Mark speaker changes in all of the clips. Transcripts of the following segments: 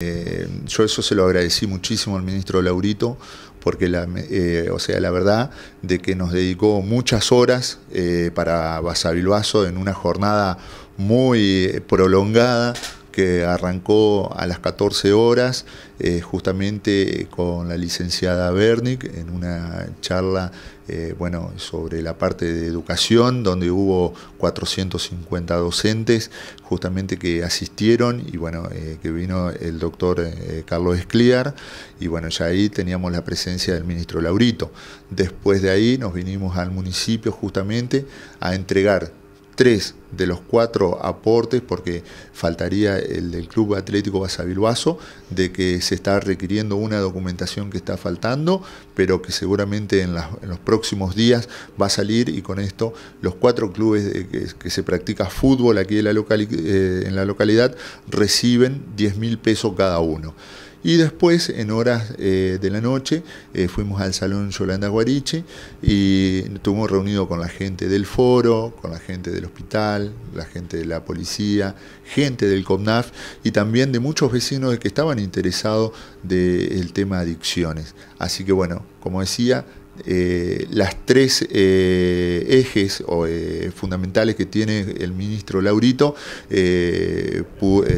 Speaker 1: Eh, yo eso se lo agradecí muchísimo al ministro Laurito, porque la, eh, o sea, la verdad de que nos dedicó muchas horas eh, para Basavilbaso en una jornada muy prolongada, que arrancó a las 14 horas eh, justamente con la licenciada Bernick en una charla eh, bueno, sobre la parte de educación donde hubo 450 docentes justamente que asistieron y bueno, eh, que vino el doctor Carlos Escliar y bueno, ya ahí teníamos la presencia del ministro Laurito. Después de ahí nos vinimos al municipio justamente a entregar tres de los cuatro aportes, porque faltaría el del Club Atlético Basavilbaso, de que se está requiriendo una documentación que está faltando, pero que seguramente en, los próximos días va a salir y con esto los cuatro clubes que, se practica fútbol aquí en la, eh, en la localidad reciben 10 mil pesos cada uno. Y después, en horas eh, de la noche, eh, fuimos al Salón Yolanda Guariche y estuvimos reunidos con la gente del foro, con la gente del hospital, la gente de la policía, gente del COMNAF y también de muchos vecinos que estaban interesados del el tema adicciones. Así que bueno, como decía, eh, las tres eh, ejes eh, fundamentales que tiene el ministro Laurito, eh,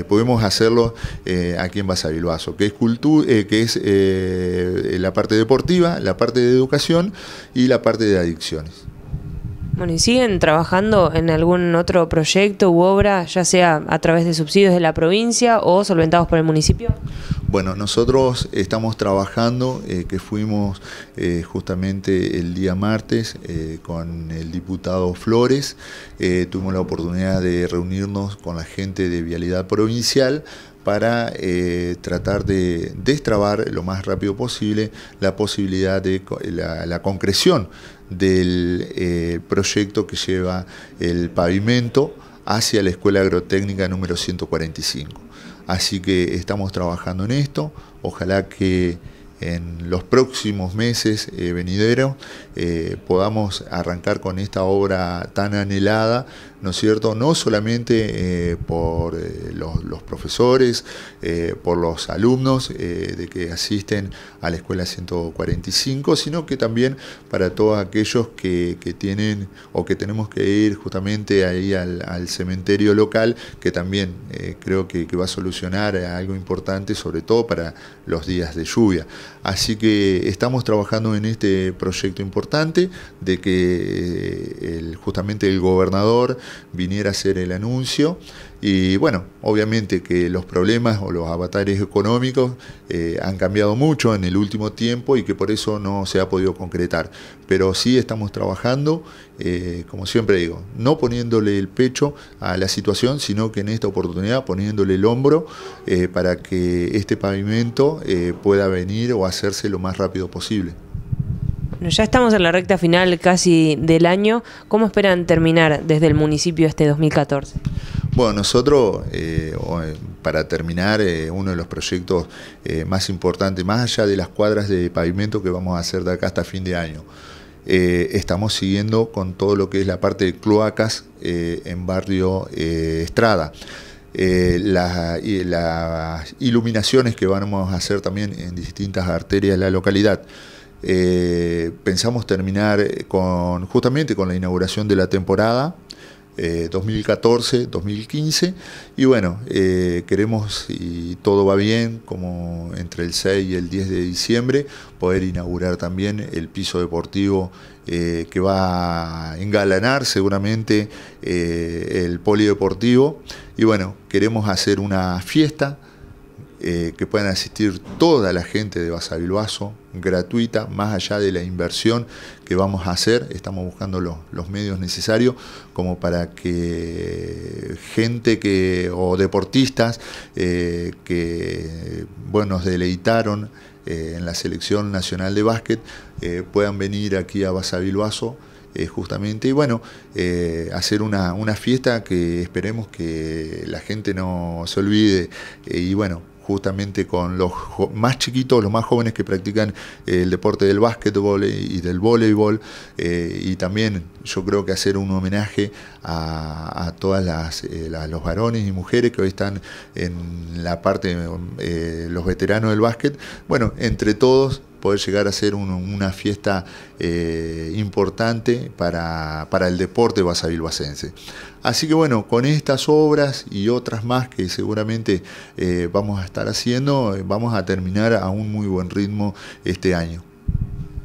Speaker 1: podemos hacerlo aquí en Basavilbaso, que es, que es la parte deportiva, la parte de educación y la parte de adicciones.
Speaker 2: Bueno, ¿y siguen trabajando en algún otro proyecto u obra, ya sea a través de subsidios de la provincia o solventados por el municipio?
Speaker 1: Bueno, nosotros estamos trabajando, eh, que fuimos eh, justamente el día martes eh, con el diputado Flores, tuvimos la oportunidad de reunirnos con la gente de Vialidad Provincial para tratar de destrabar lo más rápido posible la posibilidad de la, concreción del proyecto que lleva el pavimento hacia la Escuela Agrotécnica número 145. Así que estamos trabajando en esto. Ojalá que en los próximos meses eh, venidero, venideros eh, podamos arrancar con esta obra tan anhelada ¿no es cierto? No solamente eh, por eh, los, profesores, eh, por los alumnos de que asisten a la Escuela 145, sino que también para todos aquellos que, tienen o que tenemos que ir justamente ahí al, cementerio local, que también creo que, va a solucionar algo importante, sobre todo para los días de lluvia. Así que estamos trabajando en este proyecto importante de que justamente el gobernador viniera a hacer el anuncio. Y bueno, obviamente que los problemas o los avatares económicos eh, han cambiado mucho en el último tiempo y que por eso no se ha podido concretar. Pero sí estamos trabajando, eh, como siempre digo, no poniéndole el pecho a la situación, sino que en esta oportunidad poniéndole el hombro eh, para que este pavimento pueda venir o hacerse lo más rápido posible
Speaker 2: ya estamos en la recta final casi del año. ¿Cómo esperan terminar desde el municipio este 2014?
Speaker 1: Bueno, nosotros, eh, eh, para terminar, eh, uno de los proyectos más importantes, más allá de las cuadras de pavimento que vamos a hacer de acá hasta fin de año, estamos siguiendo con todo lo que es la parte de cloacas en barrio Estrada. las iluminaciones que vamos a hacer también en distintas arterias de la localidad. Eh, pensamos terminar eh, con, justamente con la inauguración de la temporada 2014-2015 eh, y bueno, queremos, y todo va bien, como entre el 6 y el 10 de diciembre, poder inaugurar también el piso deportivo que va a engalanar seguramente el polideportivo y bueno, queremos hacer una fiesta eh, que puedan asistir toda la gente de Basavilbaso, gratuita, más allá de la inversión que vamos a hacer. Estamos buscando los, medios necesarios como para que gente que, o deportistas eh, que bueno, nos deleitaron eh, en la selección nacional de básquet puedan venir aquí a Basavilbaso. justamente, y bueno, hacer una, fiesta que esperemos que la gente no se olvide, y bueno, justamente con los más chiquitos, los más jóvenes que practican eh, el deporte del básquetbol y del voleibol, eh, y también yo creo que hacer un homenaje a, a todas las, eh, los varones y mujeres que hoy están en la parte, los veteranos del básquet, bueno, entre todos poder llegar a ser una fiesta eh, importante para, el deporte basavilbacense. Así que bueno, con estas obras y otras más que seguramente eh, vamos a estar haciendo, eh, vamos a terminar a un muy buen ritmo este año.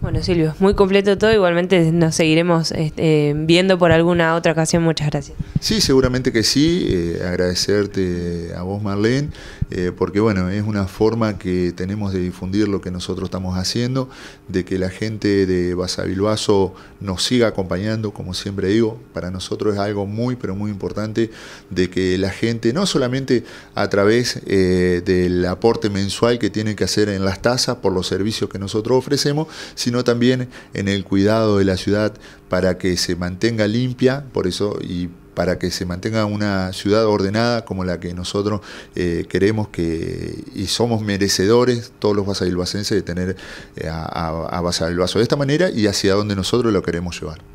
Speaker 2: Bueno, Silvio, muy completo todo. Igualmente nos seguiremos este, eh, viendo por alguna otra ocasión. Muchas gracias.
Speaker 1: Sí, seguramente que sí. Eh, agradecerte a vos, Marlene, eh, porque bueno, es una forma que tenemos de difundir lo que nosotros estamos haciendo, de que la gente de Basavilbaso nos siga acompañando, como siempre digo. Para nosotros es algo muy, pero muy importante de que la gente, no solamente a través del aporte mensual que tienen que hacer en las tasas por los servicios que nosotros ofrecemos, sino sino también en el cuidado de la ciudad para que se mantenga limpia, por eso, y para que se mantenga una ciudad ordenada como la que nosotros eh, queremos que y somos merecedores todos los basavilbacenses de tener eh, a, a, a vaso de esta manera y hacia donde nosotros lo queremos llevar.